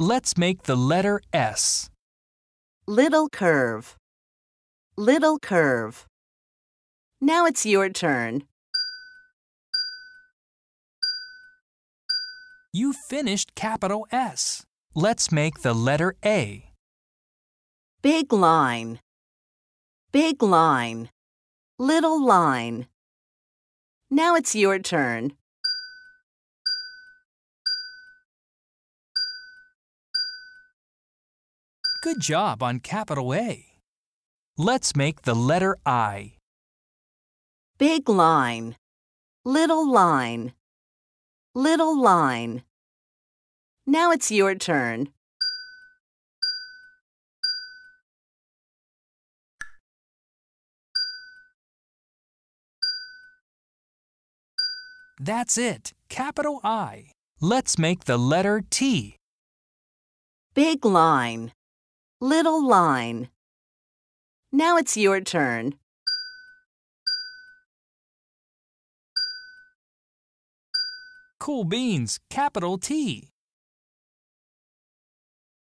Let's make the letter S. Little curve. Little curve. Now it's your turn. You finished capital S. Let's make the letter A. Big line. Big line. Little line. Now it's your turn. Good job on capital A. Let's make the letter I. Big line, little line, little line. Now it's your turn. That's it, capital I. Let's make the letter T. Big line, Little line. Now it's your turn. Cool beans, capital T.